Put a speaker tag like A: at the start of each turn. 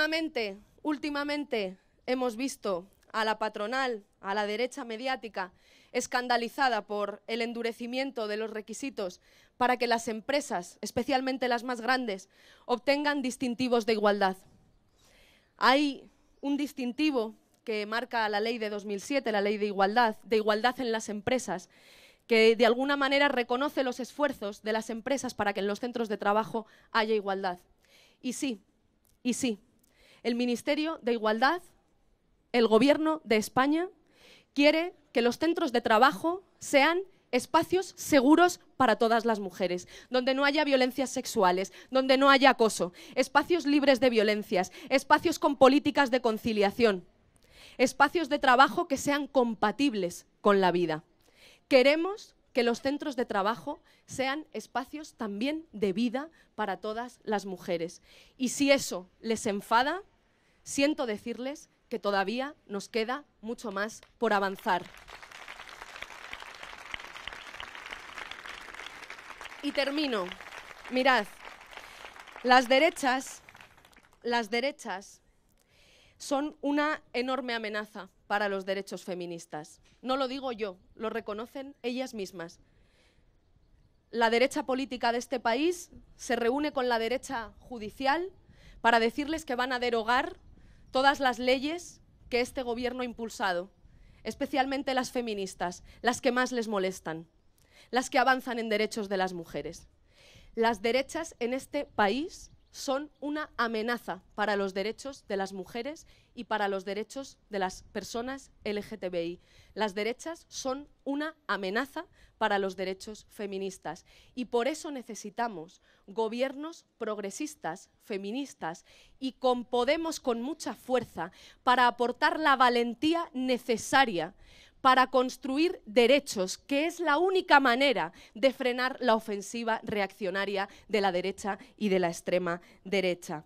A: Últimamente, últimamente hemos visto a la patronal, a la derecha mediática, escandalizada por el endurecimiento de los requisitos para que las empresas, especialmente las más grandes, obtengan distintivos de igualdad. Hay un distintivo que marca la ley de 2007, la ley de igualdad, de igualdad en las empresas, que de alguna manera reconoce los esfuerzos de las empresas para que en los centros de trabajo haya igualdad. Y sí, y sí, el Ministerio de Igualdad, el Gobierno de España, quiere que los centros de trabajo sean espacios seguros para todas las mujeres, donde no haya violencias sexuales, donde no haya acoso, espacios libres de violencias, espacios con políticas de conciliación, espacios de trabajo que sean compatibles con la vida. Queremos que los centros de trabajo sean espacios también de vida para todas las mujeres. Y si eso les enfada, siento decirles que todavía nos queda mucho más por avanzar. Y termino. Mirad, las derechas, las derechas son una enorme amenaza para los derechos feministas. No lo digo yo, lo reconocen ellas mismas. La derecha política de este país se reúne con la derecha judicial para decirles que van a derogar todas las leyes que este gobierno ha impulsado, especialmente las feministas, las que más les molestan, las que avanzan en derechos de las mujeres. Las derechas en este país son una amenaza para los derechos de las mujeres y para los derechos de las personas LGTBI. Las derechas son una amenaza para los derechos feministas y por eso necesitamos gobiernos progresistas, feministas y con Podemos con mucha fuerza para aportar la valentía necesaria para construir derechos, que es la única manera de frenar la ofensiva reaccionaria de la derecha y de la extrema derecha.